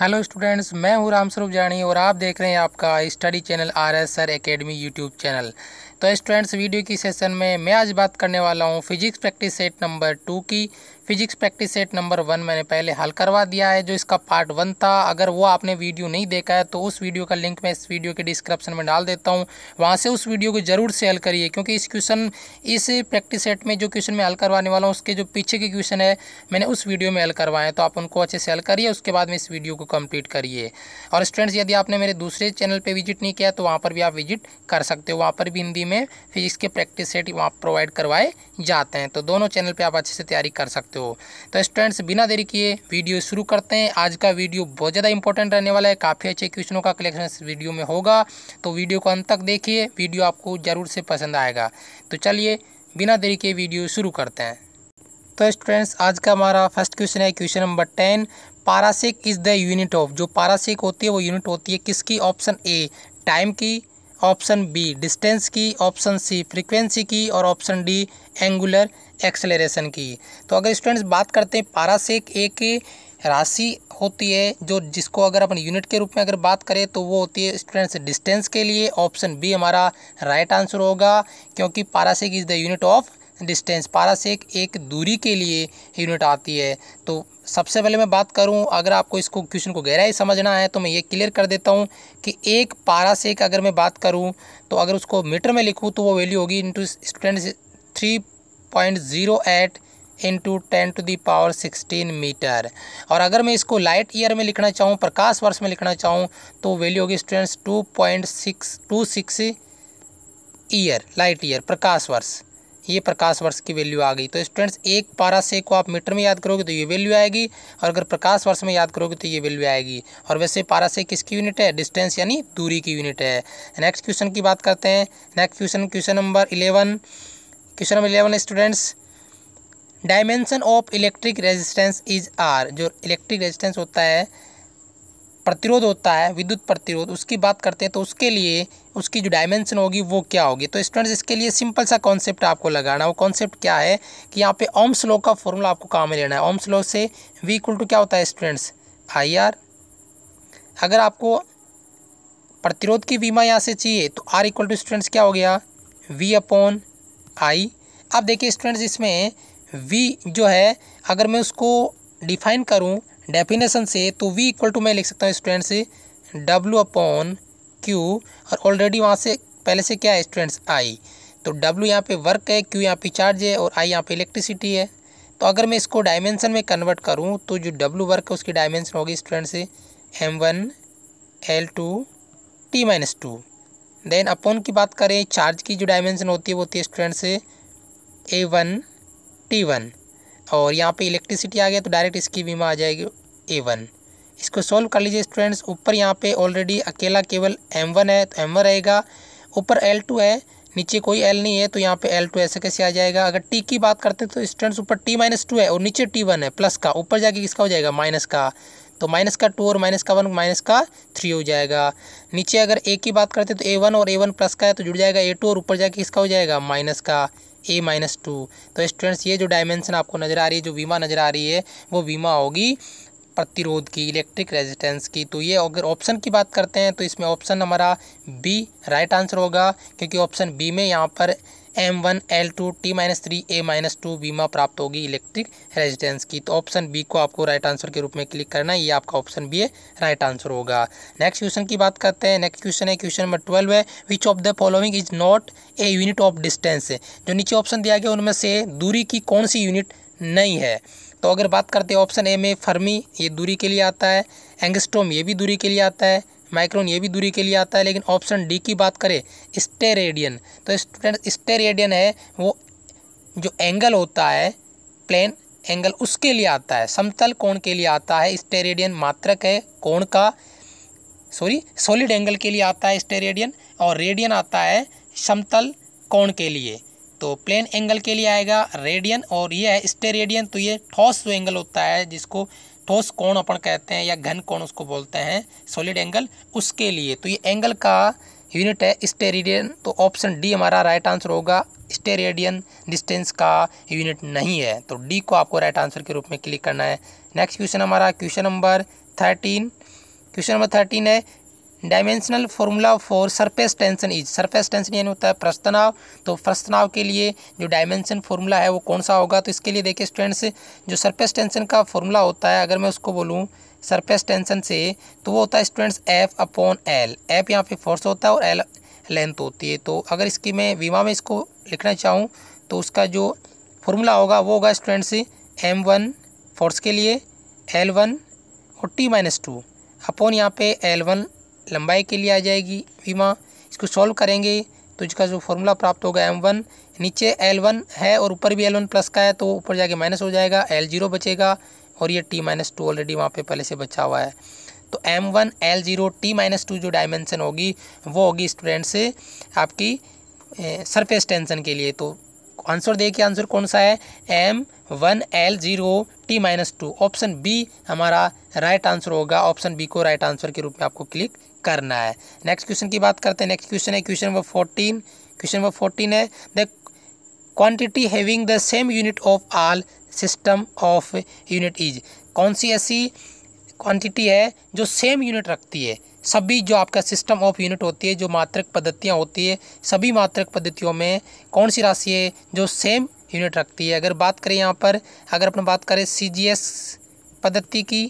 hello students मैं हूं रामस्वरूप जानी और आप देख रहे हैं आपका study channel R S sir academy YouTube channel तो स्टूडेंट्स वीडियो की सेशन में मैं आज बात करने वाला हूं physics practice set number two की physics practice set number one मैंने पहले हल करवा दिया है जो इसका पार्ट वन था अगर वो आपने वीडियो नहीं देखा है तो उस वीडियो का लिंक मैं इस वीडियो के डिस्क्रिप्शन में डाल देता हूँ वहाँ से उस वीडियो को जरूर से हल करिए क्योंकि इस क्वेश्चन इस प्रैक्टिस सेट में जो क्वेश्चन मैं हल करवाने वाला हूँ उसके जो पीछे के क्वेश्चन है मैंने उस वीडियो में हल करवाए तो आप उनको अच्छे से हल करिए उसके बाद में इस वीडियो को कम्प्लीट करिए और स्टूडेंट्स यदि आपने मेरे दूसरे चैनल पर विजिट नहीं किया तो वहाँ पर भी आप विजिट कर सकते हो वहाँ पर भी हिंदी में फिजिक्स के प्रैक्टिस सेट वहाँ प्रोवाइड करवाए जाते हैं तो दोनों चैनल पर आप अच्छे से तैयारी कर सकते हो सकते हो तो स्टूडेंट्स बिना देरी किए वीडियो शुरू करते हैं आज का वीडियो बहुत ज़्यादा इंपॉर्टेंट रहने वाला है काफ़ी अच्छे क्वेश्चनों का कलेक्शन इस वीडियो में होगा तो वीडियो को अंत तक देखिए वीडियो आपको ज़रूर से पसंद आएगा तो चलिए बिना देरी के वीडियो शुरू करते हैं तो स्टूडेंट्स आज का हमारा फर्स्ट क्वेश्चन है question number ten parsec is the unit of जो पारासिक होती है वो यूनिट होती है किसकी ऑप्शन ए टाइम की ऑप्शन बी डिस्टेंस की ऑप्शन सी फ्रीक्वेंसी की और ऑप्शन डी एंगुलर एक्सेलरेशन की तो अगर स्टूडेंट्स बात करते हैं पारासेक एक राशि होती है जो जिसको अगर अपन यूनिट के रूप में अगर बात करें तो वो होती है स्टूडेंट्स डिस्टेंस के लिए ऑप्शन बी हमारा राइट आंसर होगा क्योंकि parsec is the unit of distance parsec एक दूरी के लिए यूनिट आती है तो सबसे पहले मैं बात करूं अगर आपको इसको क्वेश्चन को गहराई समझना है तो मैं ये क्लियर कर देता हूं कि एक पारा अगर मैं बात करूं तो अगर उसको मीटर में लिखूं तो वो वैल्यू होगी into students three point zero eight into ten to the power sixteen metre और अगर मैं इसको लाइट ईयर में लिखना चाहूँ प्रकाश वर्ष में लिखना चाहूँ तो वैल्यू होगी students two point six two six year light year प्रकाश वर्ष ये प्रकाश वर्ष की वैल्यू आ गई तो स्टूडेंट्स एक पारा से को आप मीटर में याद करोगे तो ये वैल्यू आएगी और अगर प्रकाश वर्ष में याद करोगे तो ये वैल्यू आएगी और वैसे पारा से किसकी यूनिट है डिस्टेंस यानी दूरी की यूनिट है नेक्स्ट क्वेश्चन की बात करते हैं next question question number eleven question number eleven students dimension of electric resistance is R जो इलेक्ट्रिक रेजिस्टेंस होता है प्रतिरोध होता है विद्युत प्रतिरोध उसकी बात करते हैं तो उसके लिए उसकी जो डायमेंशन होगी वो क्या होगी तो स्टूडेंट्स इसके लिए सिंपल सा कॉन्सेप्ट आपको लगाना वो कॉन्सेप्ट क्या है कि यहाँ पे ओम्स स्लो का फॉर्मूला आपको काम में लेना है ओम्स स्लो से वी इक्वल टू क्या होता है स्टूडेंट्स आई आर अगर आपको प्रतिरोध की बीमा यहाँ से चाहिए तो आर इक्वल टू स्टूडेंट्स क्या हो गया वी अपॉन आई अब देखिए स्टूडेंट्स इसमें वी जो है अगर मैं उसको डिफाइन करूँ डेफिनेशन से तो वी इक्वल टू मैं लिख सकता हूँ स्टूडेंट्स डब्लू अपॉन क्यू और ऑलरेडी वहाँ से पहले से क्या है स्टूडेंट्स आई तो डब्लू यहाँ पे वर्क है क्यू यहाँ पे चार्ज है और आई यहाँ पे इलेक्ट्रिसिटी है तो अगर मैं इसको डायमेंशन में कन्वर्ट करूँ तो जो डब्लू वर्क है उसकी डायमेंशन होगी students M one L two T minus two then upon की बात करें चार्ज की जो डायमेंशन होती है वो होती है students A one T one और यहाँ पे इलेक्ट्रिसिटी आ गया तो डायरेक्ट इसकी बीमा आ जाएगी ए वन इसको सॉल्व कर लीजिए स्टूडेंट्स ऊपर यहाँ पे ऑलरेडी अकेला केवल एम वन है तो एम वन रहेगा ऊपर एल टू है नीचे कोई एल नहीं है तो यहाँ पे एल टू ऐसे कैसे आ जाएगा अगर टी की बात करते हैं तो स्टूडेंट्स ऊपर टी माइनस टू है और नीचे टी वन है प्लस का ऊपर जाके किसका हो जाएगा माइनस का तो माइनस का टू और माइनस का वन माइनस का थ्री हो जाएगा नीचे अगर ए की बात करते हैं तो ए वन और ए वन प्लस का है तो जुड़ जाएगा ए टू और ऊपर जाके इसका हो जाएगा माइनस का ए माइनस टू तो स्टूडेंट्स ये जो डायमेंशन आपको नज़र आ रही है जो बीमा नज़र आ रही है वो बीमा होगी प्रतिरोध की इलेक्ट्रिक रेजिस्टेंस की तो ये अगर ऑप्शन की बात करते हैं तो इसमें ऑप्शन हमारा बी राइट आंसर होगा क्योंकि ऑप्शन बी में यहाँ पर M one L two T minus three A minus two बीमा प्राप्त होगी इलेक्ट्रिक रेजिडेंस की तो ऑप्शन बी को आपको राइट आंसर के रूप में क्लिक करना है ये आपका ऑप्शन बी है राइट आंसर होगा नेक्स्ट क्वेश्चन की बात करते हैं नेक्स्ट क्वेश्चन है क्वेश्चन नंबर ट्वेल्व है which of the following is not a unit of distance जो नीचे ऑप्शन दिया गया उनमें से दूरी की कौन सी यूनिट नहीं है तो अगर बात करते हैं ऑप्शन ए में फर्मी ये दूरी के लिए आता है एंगस्ट्रोम ये भी दूरी के लिए आता है माइक्रोन ये भी दूरी के लिए आता है लेकिन ऑप्शन डी की बात करें स्टे रेडियन तो स्टूडेंट स्टे रेडियन है वो जो एंगल होता है प्लेन एंगल उसके लिए आता है समतल कोण के लिए आता है स्टे रेडियन मात्रक है कोण का सॉरी सॉलिड एंगल के लिए आता है स्टे रेडियन और रेडियन आता है समतल कोण के लिए तो प्लेन एंगल के लिए आएगा रेडियन और ये है स्टे रेडियन तो ये ठोस जो एंगल होता है जिसको ठोस कोण अपन कहते हैं या घन कोण उसको बोलते हैं सॉलिड एंगल उसके लिए तो ये एंगल का यूनिट है स्टेरिडियन तो ऑप्शन डी हमारा राइट आंसर होगा स्टेरेडियन डिस्टेंस का यूनिट नहीं है तो डी को आपको राइट आंसर के रूप में क्लिक करना है नेक्स्ट क्वेश्चन हमारा question number thirteen question number thirteen है dimensional formula for surface tension is surface tension यानी होता है प्रस्तनाव तो प्रस्तनाव के लिए जो डायमेंशन फार्मूला है वो कौन सा होगा तो इसके लिए देखिए स्टूडेंट्स जो सरफेस टेंशन का फॉर्मूला होता है अगर मैं उसको बोलूँ सरफेस टेंशन से तो वो होता है students F upon L F यहाँ पे फोर्स होता है और एल लेंथ होती है तो अगर इसकी मैं वीमा में इसको लिखना चाहूँ तो उसका जो फॉर्मूला होगा वो होगा स्टूडेंट्स एम वन फोर्स के लिए एल वन और टी माइनस टू अपॉन यहाँ पे एल वन लंबाई के लिए आ जाएगी विमा इसको सॉल्व करेंगे तो इसका जो फॉर्मूला प्राप्त होगा एम वन नीचे एल वन है और ऊपर भी एल वन प्लस का है तो ऊपर जाके माइनस हो जाएगा एल जीरो बचेगा और ये टी माइनस टू ऑलरेडी वहाँ पे पहले से बचा हुआ है तो M one L zero T minus two जो डायमेंशन होगी वो होगी स्टूडेंट से आपकी सरफेस टेंशन के लिए तो आंसर देखिए आंसर कौन सा है M one L zero T minus two option B हमारा राइट आंसर होगा ऑप्शन बी को राइट आंसर के रूप में आपको क्लिक करना है नेक्स्ट क्वेश्चन की बात करते हैं नेक्स्ट क्वेश्चन है question number fourteen question number fourteen है the quantity having the same unit of all system of unit is कौन सी ऐसी क्वांटिटी है जो सेम यूनिट रखती है सभी जो आपका सिस्टम ऑफ यूनिट होती है जो मात्रक पद्धतियाँ होती है सभी मात्रक पद्धतियों में कौन सी राशि है जो सेम यूनिट रखती है अगर बात करें यहाँ पर अगर अपन बात करें सी पद्धति की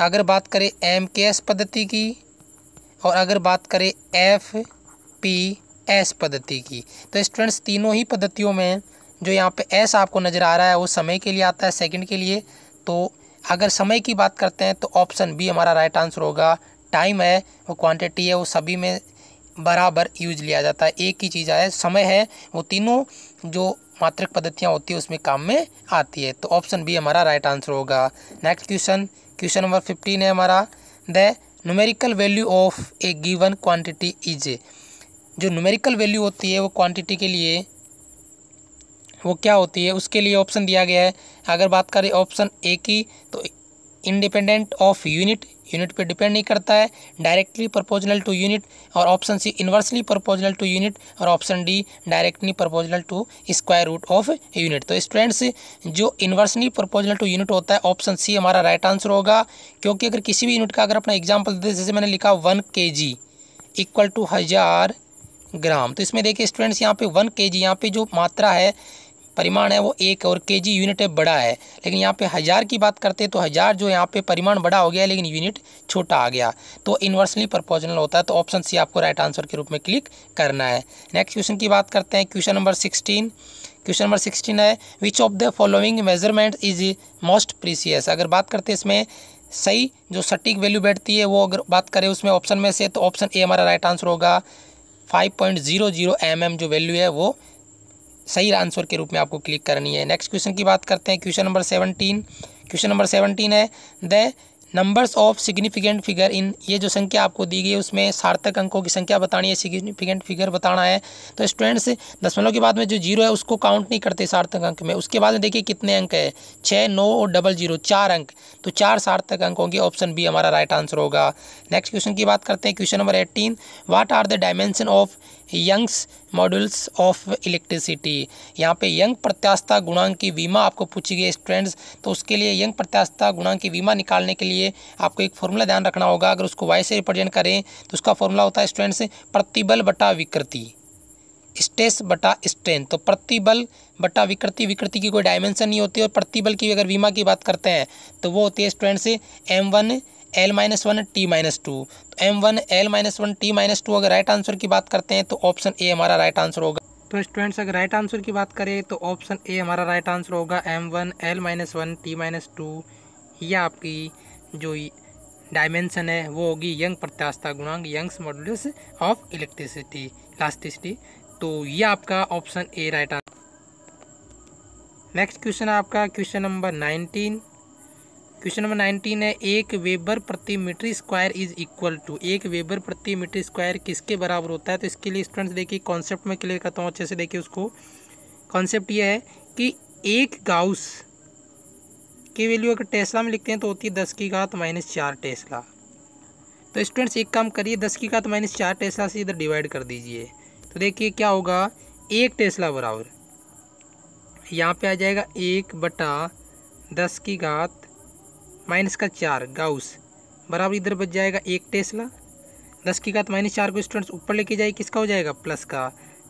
अगर बात करें एम के एस पद्धति की और अगर बात करें एफ पी एस पद्धति की तो स्टूडेंट्स तीनों ही पद्धतियों में जो यहाँ पे एस आपको नज़र आ रहा है वो समय के लिए आता है सेकंड के लिए तो अगर समय की बात करते हैं तो ऑप्शन बी हमारा राइट आंसर होगा टाइम है वो क्वांटिटी है वो सभी में बराबर यूज लिया जाता है एक ही चीज़ है समय है वो तीनों जो मात्रिक पद्धतियाँ होती है उसमें काम में आती है तो ऑप्शन बी हमारा राइट आंसर होगा next question question number fifteen है हमारा the numerical value of a given quantity is a जो नूमेरिकल वैल्यू होती है वो क्वांटिटी के लिए वो क्या होती है उसके लिए ऑप्शन दिया गया है अगर बात करें ऑप्शन ए की तो इंडिपेंडेंट ऑफ यूनिट यूनिट पे डिपेंड नहीं करता है डायरेक्टली प्रपोजनल टू यूनिट और option C inversely proportional to unit और option D directly proportional to square root of unit तो स्टूडेंट्स जो इन्वर्सली प्रपोजनल टू यूनिट होता है ऑप्शन सी हमारा राइट आंसर होगा क्योंकि अगर किसी भी यूनिट का अगर अपना एग्जाम्पल देते जैसे मैंने लिखा वन के जी इक्वल टू हज़ार ग्राम तो इसमें देखिए स्टूडेंट्स यहाँ पे वन के जी यहाँ पे जो मात्रा है परिमाण है वो एक और के जी यूनिट है बड़ा है लेकिन यहाँ पे हज़ार की बात करते हैं तो हज़ार जो यहाँ पे परिमाण बड़ा हो गया लेकिन यूनिट छोटा आ गया तो इन्वर्सली प्रपोजनल होता है तो ऑप्शन सी आपको राइट आंसर के रूप में क्लिक करना है नेक्स्ट क्वेश्चन की बात करते हैं question number sixteen question number sixteen है which of the following measurement is most precise अगर बात करते हैं इसमें सही जो सटीक वैल्यू बैठती है वो अगर बात करें उसमें ऑप्शन में से तो ऑप्शन ए हमारा राइट आंसर होगा 5.00 पॉइंट mm जो वैल्यू है वो सही आंसर के रूप में आपको क्लिक करनी है नेक्स्ट क्वेश्चन की बात करते हैं question number seventeen question number seventeen है the numbers of significant figure in ये जो संख्या आपको दी गई है उसमें सार्थक अंकों की संख्या बतानी है सिग्निफिकेंट फिगर बताना है तो स्टूडेंट्स दसमलव के बाद में जो जीरो है उसको काउंट नहीं करते सार्थक अंक में उसके बाद में देखिए कितने अंक है छः नौ और डबल जीरो चार अंक तो चार सार्थक अंक होंगे ऑप्शन बी हमारा राइट आंसर होगा नेक्स्ट क्वेश्चन की बात करते हैं question number eighteen what are the dimension of Young's modulus of electricity यहाँ पे यंग प्रत्यास्था गुणांक की बीमा आपको पूछी गई स्टूडेंट्स तो उसके लिए यंग प्रत्यास्था गुणांक की बीमा निकालने के लिए आपको एक फॉर्मूला ध्यान रखना होगा अगर उसको वाई से रिप्रेजेंट करें तो उसका फॉर्मूला होता है स्टूडेंट्स प्रतिबल बटा विकृति स्ट्रेस बटा स्ट्रेन तो प्रतिबल बटा विकृति विकृति की कोई डायमेंशन नहीं होती और प्रतिबल की अगर बीमा की बात करते हैं तो वो होती है स्टूडेंट से M one L minus one T minus two तो M one L minus one T minus two अगर राइट आंसर की बात करते हैं तो ऑप्शन ए हमारा राइट आंसर होगा तो स्टूडेंट्स अगर राइट आंसर की बात करें तो ऑप्शन ए हमारा राइट आंसर होगा M one L minus one T minus two या आपकी जो डायमेंशन है वो होगी यंग प्रत्यास्था गुणांग Young's modulus of electricity elasticity तो ये आपका option A right answer next question आपका question number nineteen question number nineteen है एक वेबर प्रति metre square is equal to एक वेबर प्रति मीटर स्क्वायर किसके बराबर होता है तो इसके लिए स्टूडेंट्स देखिए कॉन्सेप्ट में क्लियर करता हूँ अच्छे से देखिए उसको कॉन्सेप्ट यह है कि एक गाउस की वैल्यू अगर टेस्ला में लिखते हैं तो होती है दस की घात माइनस चार टेस्ला तो स्टूडेंट्स एक काम करिए दस की घात माइनस चार टेस्ला से इधर डिवाइड कर दीजिए तो देखिए क्या होगा एक टेस्ला बराबर यहाँ पे आ जाएगा एक बटा दस की घात माइनस का चार गाउस बराबर इधर बच जाएगा एक टेस्ला दस की घात माइनस चार को स्टूडेंट्स ऊपर लेके जाए किसका हो जाएगा प्लस का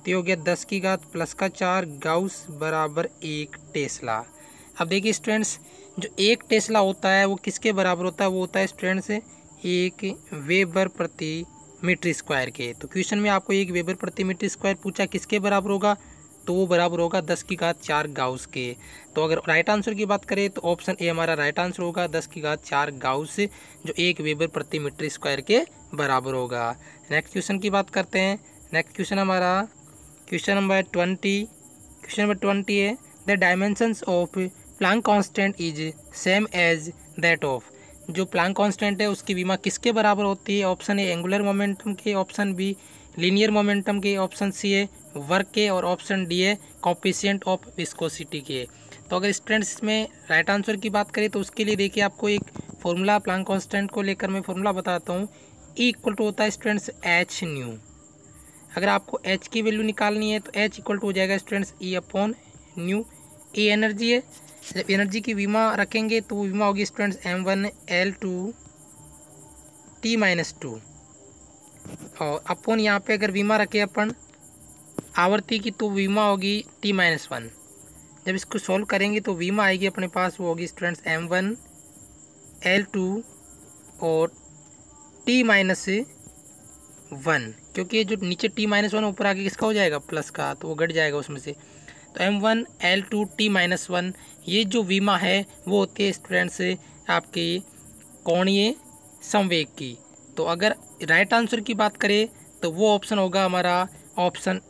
तो हो गया दस की घात प्लस का चार गाउस बराबर एक टेस्ला अब देखिए स्टूडेंट्स जो एक टेस्ला होता है वो किसके बराबर होता है वो होता है स्टूडेंट्स एक वेबर प्रति मीटर स्क्वायर के तो क्वेश्चन में आपको एक वेबर प्रति मीटर स्क्वायर पूछा किसके बराबर होगा तो वो बराबर होगा दस की घात चार गाउस के तो अगर राइट आंसर की बात करें तो ऑप्शन ए हमारा राइट आंसर होगा दस की घात चार गाउस जो एक वेबर प्रति मीटर स्क्वायर के बराबर होगा नेक्स्ट क्वेश्चन की बात करते हैं नेक्स्ट क्वेश्चन हमारा question number twenty question number twenty है the dimensions of Planck constant is same as that of जो प्लांग कांस्टेंट है उसकी बीमा किसके बराबर होती है ऑप्शन ए एंगुलर मोमेंटम के ऑप्शन बी लीनियर मोमेंटम के ऑप्शन सी है वर्क के और ऑप्शन डी है कॉपिशियंट ऑफ विस्कोसिटी के तो अगर स्टूडेंट्स इसमें राइट आंसर की बात करें तो उसके लिए देखिए आपको एक फॉर्मूला प्लान कॉन्स्टेंट को लेकर मैं फॉर्मूला बताता हूँ ई इक्वल टू होता है स्टूडेंट्स एच न्यू अगर आपको एच की वैल्यू निकालनी है तो एच इक्वल टू हो जाएगा students E upon nu a energy है जब एनर्जी की वीमा रखेंगे तो वीमा होगी students M one L two T minus two और अपन यहाँ पे अगर बीमा रखे अपन आवर्ती की तो बीमा होगी टी माइनस वन जब इसको सॉल्व करेंगे तो बीमा आएगी अपने पास वो होगी students M one L two और टी माइनस वन क्योंकि जो नीचे टी माइनस वन ऊपर आके किसका हो जाएगा प्लस का तो वो घट जाएगा उसमें से तो M one L two T minus one ये जो बीमा है वो होती है स्टूडेंट्स आपकी कोणीय संवेग की तो अगर राइट आंसर की बात करें तो वो ऑप्शन होगा हमारा option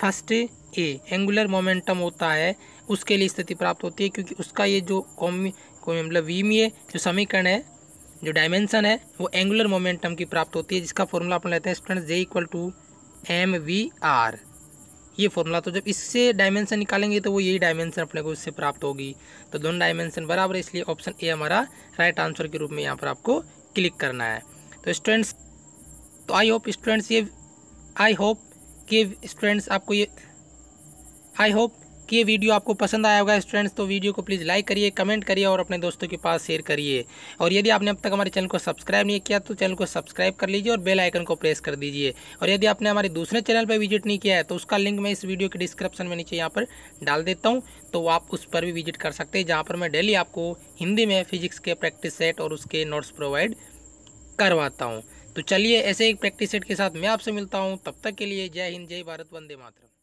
first A angular momentum होता है उसके लिए स्थिति प्राप्त होती है क्योंकि उसका ये जो कॉमी मतलब वीमीय जो समीकरण है जो डायमेंशन है वो एंगुलर मोमेंटम की प्राप्त होती है जिसका फॉर्मूला अपन लेते हैं student J equal to M V R ये फॉर्मूला तो जब इससे डायमेंशन निकालेंगे तो वो यही डायमेंशन अपने को इससे प्राप्त होगी तो दोनों डायमेंशन बराबर है इसलिए ऑप्शन ए हमारा राइट आंसर के रूप में यहाँ पर आपको क्लिक करना है तो स्टूडेंट्स तो आई होप स्टूडेंट्स ये आई होप कि स्टूडेंट्स आपको ये आई होप कि ये वीडियो आपको पसंद आया होगा स्टूडेंट्स तो वीडियो को प्लीज़ लाइक करिए कमेंट करिए और अपने दोस्तों के पास शेयर करिए और यदि आपने अब तक हमारे चैनल को सब्सक्राइब नहीं किया तो चैनल को सब्सक्राइब कर लीजिए और बेल आइकन को प्रेस कर दीजिए और यदि आपने हमारे दूसरे चैनल पर विजिट नहीं किया है तो उसका लिंक मैं इस वीडियो के डिस्क्रिप्शन में नीचे यहाँ पर डाल देता हूँ तो आप उस पर भी विजिट कर सकते हैं जहाँ पर मैं डेली आपको हिंदी में फिजिक्स के प्रैक्टिस सेट और उसके नोट्स प्रोवाइड करवाता हूँ तो चलिए ऐसे एक प्रैक्टिस सेट के साथ मैं आपसे मिलता हूँ तब तक के लिए जय हिंद जय भारत वंदे मातरम